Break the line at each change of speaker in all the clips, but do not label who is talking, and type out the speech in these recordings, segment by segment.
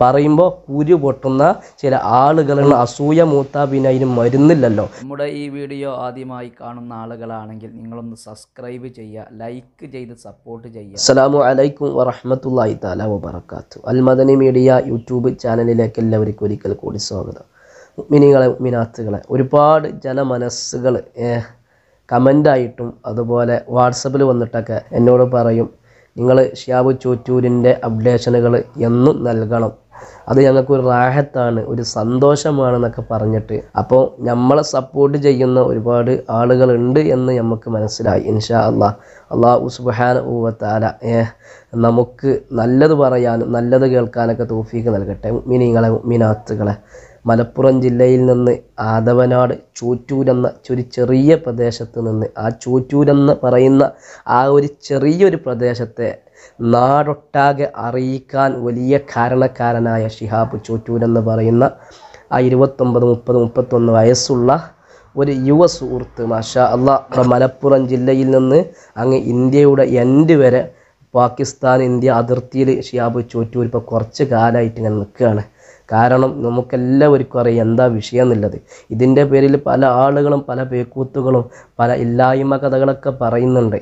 പറയുമ്പോൾ കുരു പൊട്ടുന്ന ചില ആളുകളുള്ള അസൂയ മൂത്ത പിന്നെ അതിന് മരുന്നില്ലല്ലോ നമ്മുടെ ഈ വീഡിയോ ആദ്യമായി കാണുന്ന ആളുകളാണെങ്കിൽ നിങ്ങളൊന്ന് സബ്സ്ക്രൈബ് ചെയ്യുക ലൈക്ക് ചെയ്ത് സപ്പോർട്ട് ചെയ്യുക അസ്സലാമു അലൈക്കും വറഹമത്തല്ലാഹി താല വബർക്കാത്തു അൽമദനി മീഡിയ യൂട്യൂബ് ചാനലിലേക്ക് എല്ലാവർക്കും ഒരിക്കൽ കൂടി സ്വാഗതം മിനികളെ മിനാത്തുകളെ ഒരുപാട് ജനമനസ്സുകൾ കമൻ്റായിട്ടും അതുപോലെ വാട്സപ്പിൽ വന്നിട്ടൊക്കെ എന്നോട് പറയും നിങ്ങൾ ഷിയാബ് ചോറ്റൂരിൻ്റെ അപ്ഡേഷനുകൾ എന്നും നൽകണം അത് ഞങ്ങൾക്ക് ഒരു റാഹത്താണ് ഒരു സന്തോഷമാണെന്നൊക്കെ പറഞ്ഞിട്ട് അപ്പോൾ നമ്മളെ സപ്പോർട്ട് ചെയ്യുന്ന ഒരുപാട് ആളുകളുണ്ട് എന്ന് നമുക്ക് മനസ്സിലായി ഇൻഷാ അള്ളാഹ് അള്ളാഹു സുബാന ഊവത്താല നമുക്ക് നല്ലത് പറയാനും നല്ലത് കേൾക്കാനൊക്കെ തോഫീക്ക് നൽകട്ടെ മിനിങ്ങളെ മിനാത്തുകളെ മലപ്പുറം ജില്ലയിൽ നിന്ന് ആദവനാട് ചൂറ്റൂരെന്ന ഒരു ചെറിയ പ്രദേശത്ത് നിന്ന് ആ ചൂറ്റൂരെന്ന് പറയുന്ന ആ ഒരു ചെറിയൊരു പ്രദേശത്തെ നാടൊട്ടാകെ അറിയിക്കാൻ വലിയ കാരണക്കാരനായ ഷിഹാബ് ചൂറ്റൂരെന്ന് പറയുന്ന ആ ഇരുപത്തൊമ്പത് മുപ്പത് മുപ്പത്തൊന്ന് വയസ്സുള്ള ഒരു യുവ സുഹൃത്ത് മാഷാ അള്ളാ മലപ്പുറം ജില്ലയിൽ നിന്ന് അങ്ങ് ഇന്ത്യയുടെ എൻഡ് വരെ പാകിസ്ഥാൻ ഇന്ത്യ അതിർത്തിയിൽ ഷിയാബ് ചോറ്റൂർ ഇപ്പോൾ കുറച്ച് കാലമായിട്ട് ഇങ്ങനെ നിൽക്കുകയാണ് കാരണം നമുക്കെല്ലാവർക്കും അറിയാം എന്താ വിഷയം എന്നുള്ളത് ഇതിൻ്റെ പേരിൽ പല ആളുകളും പല പേക്കൂത്തുകളും പല ഇല്ലായ്മ കഥകളൊക്കെ പറയുന്നുണ്ട്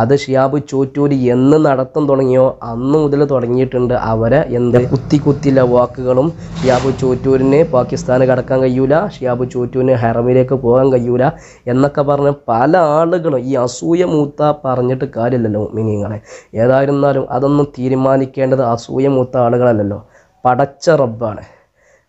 അത് ഷിയാബ് ചോറ്റൂരി എന്ന് നടത്തം തുടങ്ങിയോ അന്ന് മുതൽ തുടങ്ങിയിട്ടുണ്ട് അവരെ എന്ത് കുത്തി കുത്തില്ല വാക്കുകളും ഷിയാബ് ചോറ്റൂരിന് പാകിസ്ഥാന് കടക്കാൻ കഴിയൂല ഷിയാബ് ചോറ്റൂരിന് ഹെറമിലേക്ക് പോകാൻ കഴിയൂല എന്നൊക്കെ പറഞ്ഞ് പല ആളുകളും ഈ അസൂയ മൂത്ത പറഞ്ഞിട്ട് കാര്യമില്ലല്ലോ മീനിങ്ങളെ ഏതായിരുന്നാലും അതൊന്നും തീരുമാനിക്കേണ്ടത് അസൂയ മൂത്ത ആളുകളല്ലല്ലോ പടച്ച റബ്ബാണ്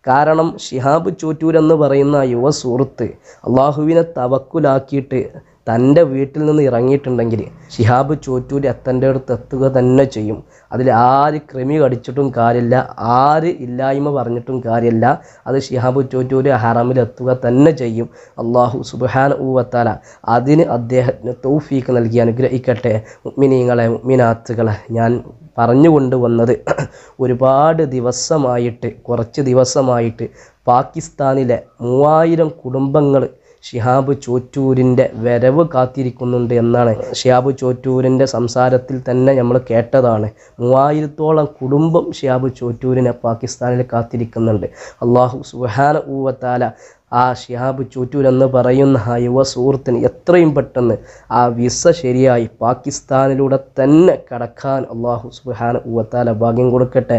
കാരണം ഷിഹാബ് ചോറ്റൂരെന്ന് എന്ന് പറയുന്ന യുവ സുഹൃത്ത് അള്ളാഹുവിനെ തവക്കുലാക്കിയിട്ട് തൻ്റെ വീട്ടിൽ നിന്ന് ഇറങ്ങിയിട്ടുണ്ടെങ്കിൽ ഷിഹാബ് ചോറ്റൂരി അത്തൻ്റെ അടുത്ത് എത്തുക തന്നെ ചെയ്യും അതിൽ ആര് ക്രിമി കടിച്ചിട്ടും കാര്യമില്ല ആര് ഇല്ലായ്മ പറഞ്ഞിട്ടും കാര്യമില്ല അത് ഷിഹാബ് ചോറ്റൂരി ഹറമിൽ എത്തുക തന്നെ ചെയ്യും അള്ളാഹു സുബാൻ ഊവത്താല അതിന് അദ്ദേഹത്തിന് തൗഫീക്ക് നൽകി അനുഗ്രഹിക്കട്ടെ മിനിങ്ങളെ മിനാത്തുകളെ ഞാൻ പറഞ്ഞുകൊണ്ട് വന്നത് ഒരുപാട് ദിവസമായിട്ട് കുറച്ച് ദിവസമായിട്ട് പാകിസ്ഥാനിലെ മൂവായിരം കുടുംബങ്ങൾ ഷിഹാബ് ചോറ്റൂരിൻ്റെ വരവ് കാത്തിരിക്കുന്നുണ്ട് എന്നാണ് ഷിഹാബ് ചോറ്റൂരിൻ്റെ സംസാരത്തിൽ തന്നെ നമ്മൾ കേട്ടതാണ് മൂവായിരത്തോളം കുടുംബം ഷിഹാബ് ചോറ്റൂരിനെ പാകിസ്ഥാനിൽ കാത്തിരിക്കുന്നുണ്ട് അള്ളാഹു സുഹാന ഊവത്താല ആ ഷിഹാബ് ചൂറ്റൂരെന്ന് പറയുന്ന ആ യുവ സുഹൃത്തിന് എത്രയും പെട്ടെന്ന് ആ വിസ ശരിയായി പാകിസ്ഥാനിലൂടെ തന്നെ കടക്കാൻ അള്ളാഹു സുബാന ഉവത്താല ഭാഗ്യം കൊടുക്കട്ടെ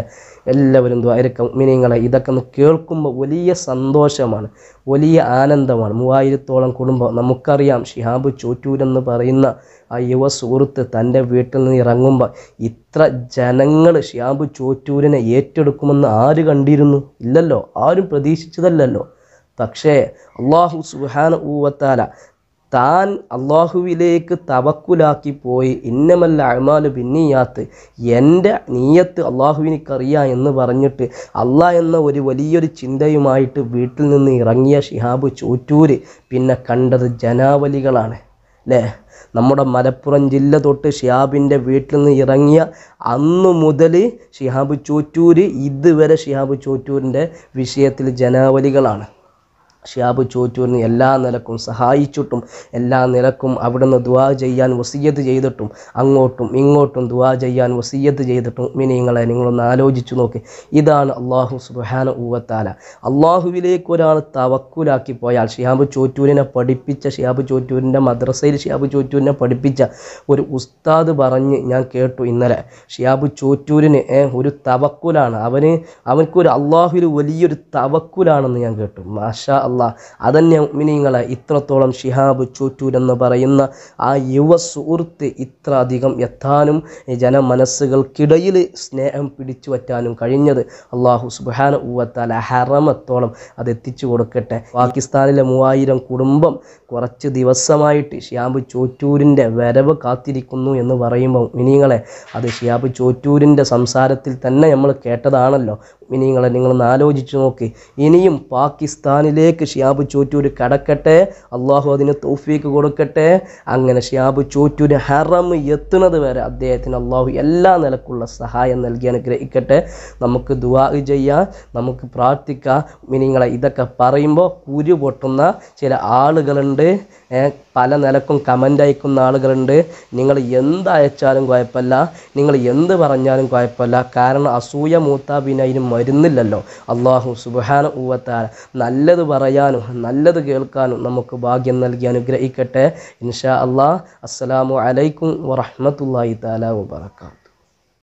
എല്ലാവരും ദ്വാരക്ക മിനിങ്ങളെ ഇതൊക്കെ ഒന്ന് കേൾക്കുമ്പോൾ വലിയ സന്തോഷമാണ് വലിയ ആനന്ദമാണ് മൂവായിരത്തോളം കുടുംബം നമുക്കറിയാം ഷിഹാബ് ചൂറ്റൂരെന്ന് പറയുന്ന ആ യുവ സുഹൃത്ത് തൻ്റെ വീട്ടിൽ നിന്ന് ഇറങ്ങുമ്പോൾ ഇത്ര ജനങ്ങൾ ഷിഹാബ് ചോറ്റൂരിനെ ഏറ്റെടുക്കുമെന്ന് ആര് കണ്ടിരുന്നു ഇല്ലല്ലോ ആരും പ്രതീക്ഷിച്ചതല്ലല്ലോ പക്ഷേ അള്ളാഹു സുഹാന ഊവത്താല താൻ അള്ളാഹുവിലേക്ക് തവക്കുലാക്കി പോയി ഇന്നമല്ല അഴമാല് പിന്നിയാത്ത് എൻ്റെ നീയത്ത് അള്ളാഹുവിനിക്കറിയാം എന്ന് പറഞ്ഞിട്ട് അള്ളാഹ എന്ന ഒരു വലിയൊരു ചിന്തയുമായിട്ട് വീട്ടിൽ നിന്ന് ഇറങ്ങിയ ഷിഹാബ് ചോറ്റൂര് പിന്നെ കണ്ടത് ജനാവലികളാണ് അല്ലേ നമ്മുടെ മലപ്പുറം ജില്ല തൊട്ട് ഷിഹാബിൻ്റെ വീട്ടിൽ നിന്ന് ഇറങ്ങിയ അന്ന് മുതൽ ഷിഹാബ് ചോറ്റൂര് ഇതുവരെ ഷിഹാബ് ചോറ്റൂരിൻ്റെ വിഷയത്തിൽ ജനാവലികളാണ് ഷിയാബ് ചോറ്റൂരിന് എല്ലാ നിലക്കും സഹായിച്ചിട്ടും എല്ലാ നിലക്കും അവിടുന്ന് ദുവാ ചെയ്യാൻ വസീയത് ചെയ്തിട്ടും അങ്ങോട്ടും ഇങ്ങോട്ടും ദുവാ ചെയ്യാൻ വസീയത് ചെയ്തിട്ടും ഇനി നിങ്ങളെ നിങ്ങളൊന്ന് ആലോചിച്ചു നോക്കി ഇതാണ് അള്ളാഹു സുബാന ഊവത്താല അള്ളാഹുവിലേക്ക് ഒരാൾ തവക്കുലാക്കി പോയാൽ ഷിയാബ് ചോറ്റൂരിനെ പഠിപ്പിച്ച ഷിയാബ് ചോറ്റൂരിൻ്റെ മദ്രസയിൽ ഷിയാബ് ചോറ്റൂരിനെ പഠിപ്പിച്ച ഒരു ഉസ്താദ് പറഞ്ഞ് ഞാൻ കേട്ടു ഇന്നലെ ഷിയാബ് ചോറ്റൂരിന് ഒരു തവക്കുലാണ് അവന് അവനക്കൊരു അള്ളാഹുവിൽ വലിയൊരു തവക്കുലാണെന്ന് ഞാൻ കേട്ടു മാഷാ അള്ളാഹ് അള്ള അതന്നെ മിനിങ്ങളെ ഇത്രത്തോളം ഷിഹാബ് ചൂറ്റൂർ എന്ന് പറയുന്ന ആ യുവ സുഹൃത്ത് ഇത്ര അധികം എത്താനും ജനമനസ്സുകൾക്കിടയിൽ സ്നേഹം പിടിച്ചു പറ്റാനും കഴിഞ്ഞത് അള്ളാഹു സുബാന ഊവത്താല ഹറമത്തോളം അത് എത്തിച്ചു കൊടുക്കട്ടെ പാകിസ്ഥാനിലെ മൂവായിരം കുടുംബം കുറച്ച് ദിവസമായിട്ട് ഷിയാബ് ചോറ്റൂരിൻ്റെ വരവ് കാത്തിരിക്കുന്നു എന്ന് പറയുമ്പോൾ മിനിങ്ങളെ അത് ഷിയാബ് ചോറ്റൂരിൻ്റെ സംസാരത്തിൽ തന്നെ നമ്മൾ കേട്ടതാണല്ലോ മിനിങ്ങളെ നിങ്ങളൊന്ന് ആലോചിച്ച് നോക്കി ഇനിയും പാകിസ്ഥാനിലേക്ക് നിലക്ക് ഷിയാബ് ചോറ്റൂര് കടക്കട്ടെ അള്ളാഹു അതിന് തൗഫീക്ക് കൊടുക്കട്ടെ അങ്ങനെ ഷിയാബ് ചോറ്റൂര് ഹറം എത്തുന്നത് വരെ അദ്ദേഹത്തിന് അള്ളാഹു എല്ലാ നിലക്കുള്ള സഹായം നൽകി അനുഗ്രഹിക്കട്ടെ നമുക്ക് ദുവാ ചെയ്യാം നമുക്ക് പ്രാർത്ഥിക്കാം ഇനിങ്ങളെ ഇതൊക്കെ പറയുമ്പോൾ കുരു പൊട്ടുന്ന ചില ആളുകളുണ്ട് പല നിലക്കും കമൻ്റ് അയക്കുന്ന ആളുകളുണ്ട് നിങ്ങൾ എന്ത് അയച്ചാലും കുഴപ്പമില്ല നിങ്ങൾ എന്ത് പറഞ്ഞാലും കുഴപ്പമില്ല കാരണം അസൂയ മൂത്താബിന് അതിന് മരുന്നില്ലല്ലോ അള്ളാഹു സുബാന ഊവത്താല നല്ലത് പറയും പറയാനും നല്ലത് കേൾക്കാനും നമുക്ക് ഭാഗ്യം നൽകി അനുഗ്രഹിക്കട്ടെ ഇൻഷാ അള്ളാഹ് അസ്സലാമു അലൈക്കും വറഹമത്തല്ലാഹി താല വബർക്കാത്തു